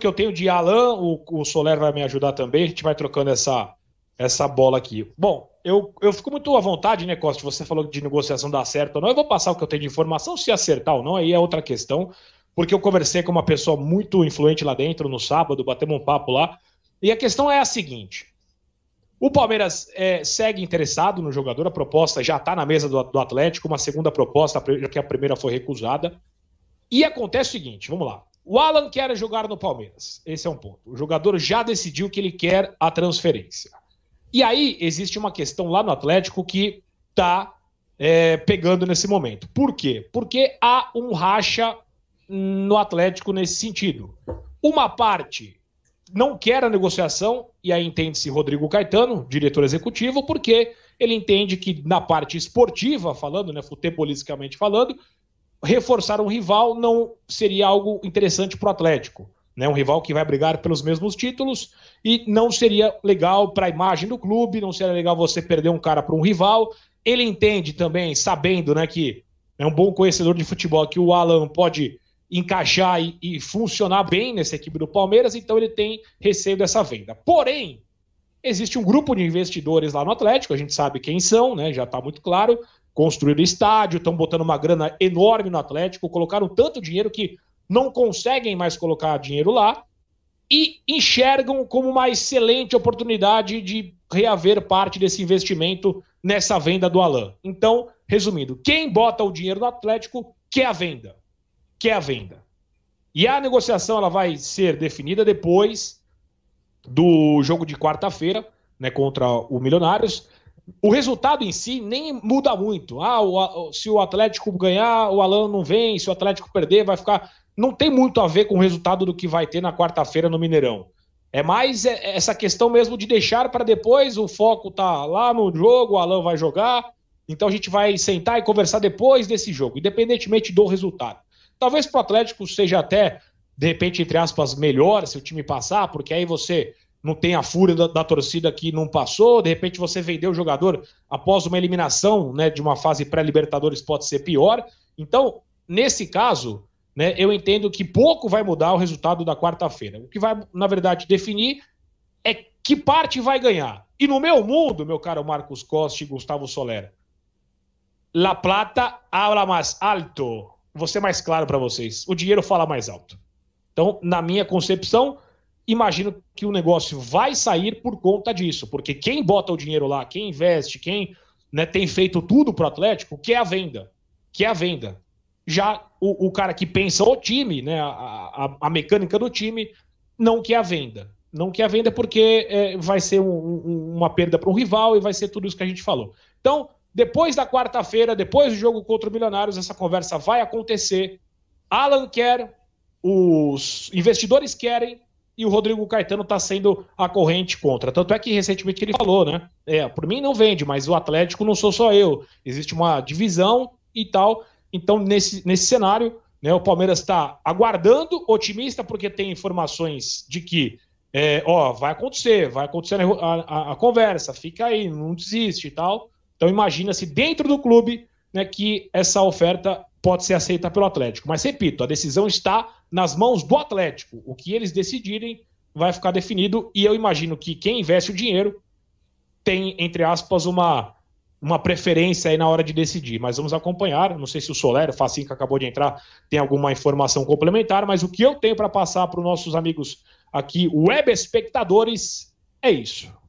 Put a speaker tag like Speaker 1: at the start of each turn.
Speaker 1: que eu tenho de Alan, o, o Soler vai me ajudar também, a gente vai trocando essa, essa bola aqui. Bom, eu, eu fico muito à vontade, né, Costa? Você falou de negociação dar certo ou não. Eu vou passar o que eu tenho de informação, se acertar ou não, aí é outra questão, porque eu conversei com uma pessoa muito influente lá dentro no sábado, batemos um papo lá. E a questão é a seguinte: o Palmeiras é, segue interessado no jogador, a proposta já está na mesa do, do Atlético, uma segunda proposta, já que a primeira foi recusada. E acontece o seguinte: vamos lá. O Alan quer jogar no Palmeiras. Esse é um ponto. O jogador já decidiu que ele quer a transferência. E aí existe uma questão lá no Atlético que está é, pegando nesse momento. Por quê? Porque há um racha no Atlético nesse sentido. Uma parte não quer a negociação, e aí entende-se Rodrigo Caetano, diretor executivo, porque ele entende que na parte esportiva, falando, né, futebolisticamente falando, reforçar um rival não seria algo interessante para o Atlético. Né? Um rival que vai brigar pelos mesmos títulos e não seria legal para a imagem do clube, não seria legal você perder um cara para um rival. Ele entende também, sabendo né, que é um bom conhecedor de futebol, que o Alan pode encaixar e, e funcionar bem nessa equipe do Palmeiras, então ele tem receio dessa venda. Porém, existe um grupo de investidores lá no Atlético, a gente sabe quem são, né? Já está muito claro, construíram estádio, estão botando uma grana enorme no Atlético, colocaram tanto dinheiro que não conseguem mais colocar dinheiro lá e enxergam como uma excelente oportunidade de reaver parte desse investimento nessa venda do Alan. Então, resumindo, quem bota o dinheiro no Atlético quer a venda. Quer a venda. E a negociação ela vai ser definida depois do jogo de quarta-feira, né, contra o Milionários o resultado em si nem muda muito. Ah, o, se o Atlético ganhar, o Alan não vem, se o Atlético perder, vai ficar. Não tem muito a ver com o resultado do que vai ter na quarta-feira no Mineirão. É mais é, é essa questão mesmo de deixar para depois, o foco tá lá no jogo, o Alan vai jogar, então a gente vai sentar e conversar depois desse jogo, independentemente do resultado. Talvez para o Atlético seja até, de repente, entre aspas, melhor se o time passar, porque aí você não tem a fúria da, da, torcida que não passou, de repente você vendeu o jogador após uma eliminação né, de uma fase pré-Libertadores pode ser pior. Então, nesse caso, né, eu entendo que pouco vai mudar o resultado da quarta-feira. O que vai, na verdade, definir é que parte vai ganhar. E no meu mundo, meu caro Marcos Costa e Gustavo Solera, La Plata habla mais alto. Vou ser mais claro para vocês. O dinheiro fala mais alto. Então, na minha concepção, imagino que o negócio vai sair por conta disso, porque quem bota o dinheiro lá, quem investe, quem né, tem feito tudo para o Atlético, que é a venda, que é a venda. Já o, o cara que pensa o time, né, a, a, a, mecânica do time, não quer a venda. Não quer a venda porque é, vai ser um, um, uma perda para um rival e vai ser tudo isso que a gente falou. Então, depois da quarta-feira, depois do jogo contra o Milionários, essa conversa vai acontecer. Alan quer, os investidores querem, e o Rodrigo Caetano está sendo a corrente contra. Tanto é que recentemente ele falou, né? É, por mim não vende, mas o Atlético não sou só eu. Existe uma divisão e tal. Então, nesse, nesse cenário, né, o Palmeiras está aguardando, otimista, porque tem informações de que é, ó, vai acontecer, vai acontecer a, a, a, conversa, fica aí, não desiste e tal. Então imagina se dentro do clube né, que essa oferta pode ser aceita pelo Atlético. Mas repito, a decisão está nas mãos do Atlético. O que eles decidirem vai ficar definido e eu imagino que quem investe o dinheiro tem, entre aspas, uma, uma preferência aí na hora de decidir. Mas vamos acompanhar. Não sei se o Solero, o Facinho que acabou de entrar, tem alguma informação complementar, mas o que eu tenho para passar para os nossos amigos aqui, web espectadores, é isso.